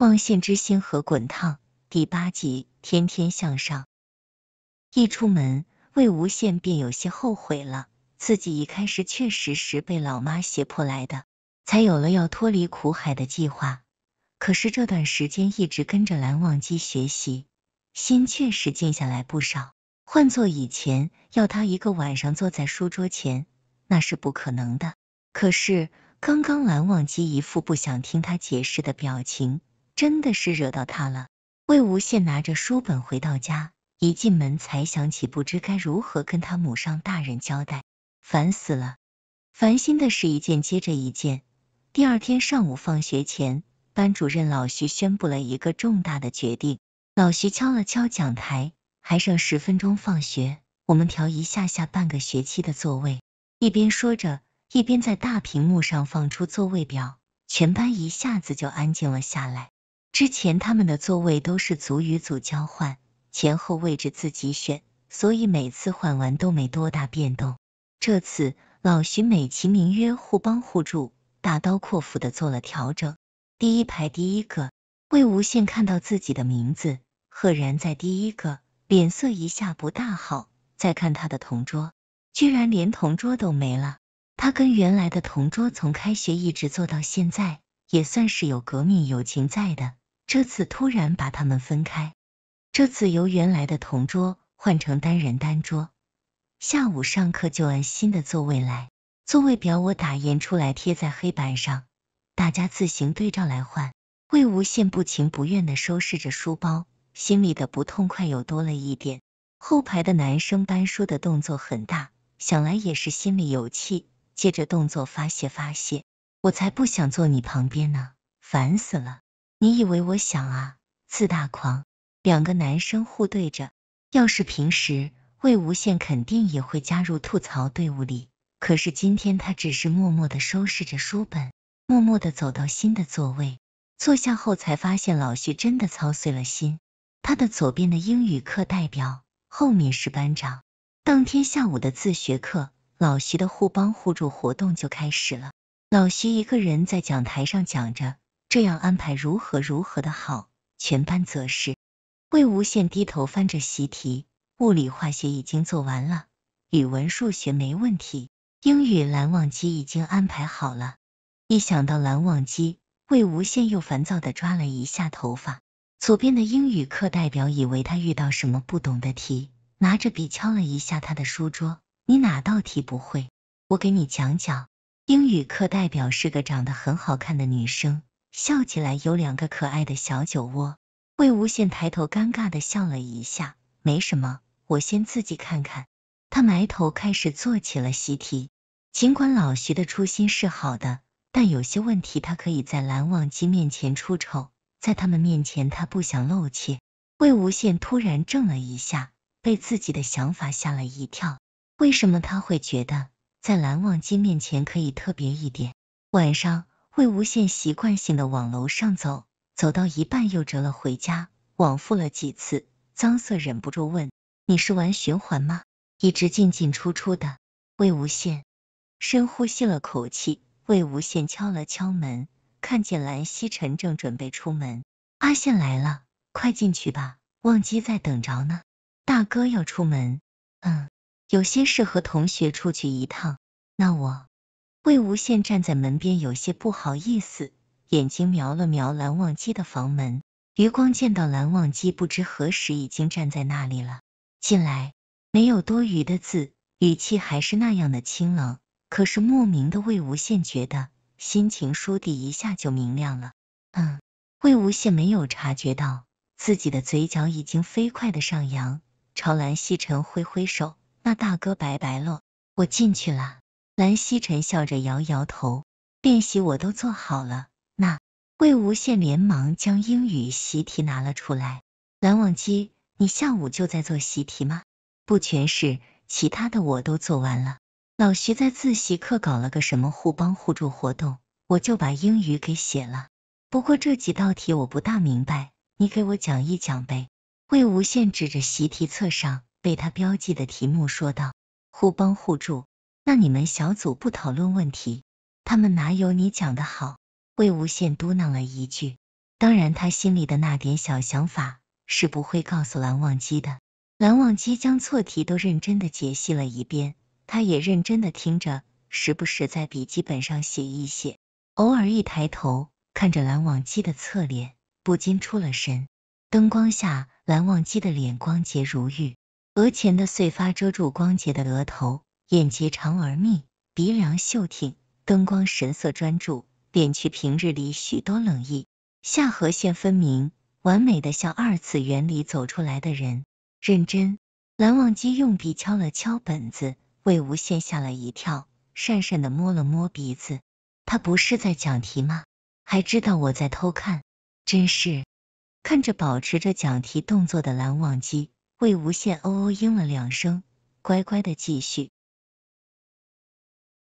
《忘羡之心河滚烫》第八集，天天向上。一出门，魏无羡便有些后悔了。自己一开始确实是被老妈胁迫来的，才有了要脱离苦海的计划。可是这段时间一直跟着蓝忘机学习，心确实静下来不少。换做以前，要他一个晚上坐在书桌前，那是不可能的。可是刚刚蓝忘机一副不想听他解释的表情。真的是惹到他了。魏无羡拿着书本回到家，一进门才想起不知该如何跟他母上大人交代，烦死了。烦心的是，一件接着一件。第二天上午放学前，班主任老徐宣布了一个重大的决定。老徐敲了敲讲台，还剩十分钟放学，我们调一下下半个学期的座位。一边说着，一边在大屏幕上放出座位表，全班一下子就安静了下来。之前他们的座位都是组与组交换，前后位置自己选，所以每次换完都没多大变动。这次老徐美其名曰“互帮互助”，大刀阔斧的做了调整。第一排第一个，魏无羡看到自己的名字赫然在第一个，脸色一下不大好。再看他的同桌，居然连同桌都没了。他跟原来的同桌从开学一直坐到现在，也算是有革命友情在的。这次突然把他们分开，这次由原来的同桌换成单人单桌，下午上课就按新的座位来。座位表我打印出来贴在黑板上，大家自行对照来换。魏无羡不情不愿的收拾着书包，心里的不痛快又多了一点。后排的男生搬书的动作很大，想来也是心里有气，借着动作发泄发泄。我才不想坐你旁边呢，烦死了！你以为我想啊？自大狂！两个男生互对着。要是平时，魏无羡肯定也会加入吐槽队伍里。可是今天，他只是默默的收拾着书本，默默的走到新的座位，坐下后才发现老徐真的操碎了心。他的左边的英语课代表，后面是班长。当天下午的自学课，老徐的互帮互助活动就开始了。老徐一个人在讲台上讲着。这样安排如何如何的好？全班则是魏无羡低头翻着习题，物理化学已经做完了，语文数学没问题，英语蓝忘机已经安排好了。一想到蓝忘机，魏无羡又烦躁的抓了一下头发。左边的英语课代表以为他遇到什么不懂的题，拿着笔敲了一下他的书桌：“你哪道题不会？我给你讲讲。”英语课代表是个长得很好看的女生。笑起来有两个可爱的小酒窝。魏无羡抬头，尴尬的笑了一下，没什么，我先自己看看。他埋头开始做起了习题。尽管老徐的初心是好的，但有些问题他可以在蓝忘机面前出丑，在他们面前他不想露怯。魏无羡突然怔了一下，被自己的想法吓了一跳。为什么他会觉得在蓝忘机面前可以特别一点？晚上。魏无羡习惯性的往楼上走，走到一半又折了回家，往复了几次，脏色忍不住问：“你是玩循环吗？一直进进出出的？”魏无羡深呼吸了口气，魏无羡敲了敲门，看见蓝曦臣正准备出门：“阿羡来了，快进去吧，忘机在等着呢。”“大哥要出门？”“嗯，有些事和同学出去一趟。”“那我……”魏无羡站在门边，有些不好意思，眼睛瞄了瞄蓝忘机的房门，余光见到蓝忘机不知何时已经站在那里了。进来，没有多余的字，语气还是那样的清冷，可是莫名的魏无羡觉得心情倏地一下就明亮了。嗯，魏无羡没有察觉到自己的嘴角已经飞快的上扬，朝蓝曦臣挥挥手：“那大哥拜拜喽，我进去了。”蓝曦臣笑着摇摇头，练习我都做好了。那魏无羡连忙将英语习题拿了出来。蓝忘机，你下午就在做习题吗？不全是，其他的我都做完了。老徐在自习课搞了个什么互帮互助活动，我就把英语给写了。不过这几道题我不大明白，你给我讲一讲呗。魏无羡指着习题册上被他标记的题目说道：“互帮互助。”那你们小组不讨论问题，他们哪有你讲的好？魏无羡嘟囔了一句。当然，他心里的那点小想法是不会告诉蓝忘机的。蓝忘机将错题都认真的解析了一遍，他也认真的听着，时不时在笔记本上写一写，偶尔一抬头看着蓝忘机的侧脸，不禁出了神。灯光下，蓝忘机的脸光洁如玉，额前的碎发遮住光洁的额头。眼睫长而密，鼻梁秀挺，灯光神色专注，敛去平日里许多冷意，下颌线分明，完美的像二次元里走出来的人。认真，蓝忘机用笔敲了敲本子，魏无羡吓了一跳，讪讪的摸了摸鼻子。他不是在讲题吗？还知道我在偷看，真是。看着保持着讲题动作的蓝忘机，魏无羡哦哦应了两声，乖乖的继续。